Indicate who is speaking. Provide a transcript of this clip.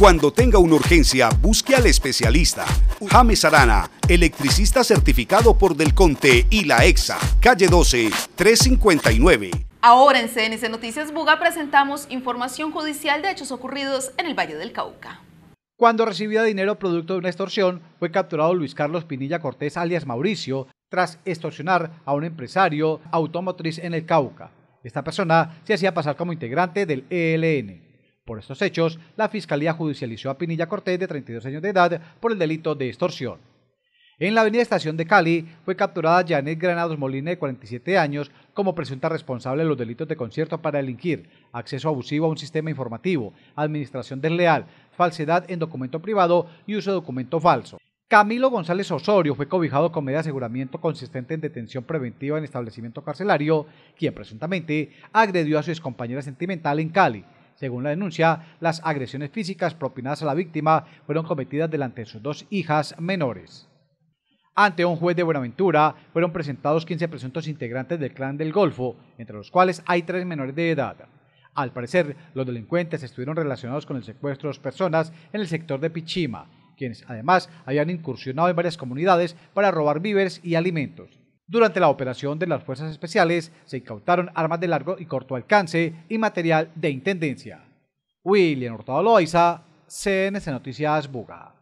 Speaker 1: Cuando tenga una urgencia, busque al especialista. James Arana, electricista certificado por Del Conte y la EXA, calle 12, 359.
Speaker 2: Ahora en CNC Noticias Buga presentamos información judicial de hechos ocurridos en el Valle del Cauca.
Speaker 3: Cuando recibía dinero producto de una extorsión, fue capturado Luis Carlos Pinilla Cortés alias Mauricio tras extorsionar a un empresario automotriz en el Cauca. Esta persona se hacía pasar como integrante del ELN. Por estos hechos, la Fiscalía judicializó a Pinilla Cortés, de 32 años de edad, por el delito de extorsión. En la avenida Estación de Cali fue capturada Janet Granados Molina, de 47 años, como presunta responsable de los delitos de concierto para delinquir, acceso abusivo a un sistema informativo, administración desleal, falsedad en documento privado y uso de documento falso. Camilo González Osorio fue cobijado con medida de aseguramiento consistente en detención preventiva en establecimiento carcelario, quien presuntamente agredió a su compañera sentimental en Cali. Según la denuncia, las agresiones físicas propinadas a la víctima fueron cometidas delante de sus dos hijas menores. Ante un juez de Buenaventura fueron presentados 15 presuntos integrantes del clan del Golfo, entre los cuales hay tres menores de edad. Al parecer, los delincuentes estuvieron relacionados con el secuestro de dos personas en el sector de Pichima, quienes además habían incursionado en varias comunidades para robar víveres y alimentos. Durante la operación de las Fuerzas Especiales se incautaron armas de largo y corto alcance y material de intendencia. William Hurtado CNC Noticias Buga.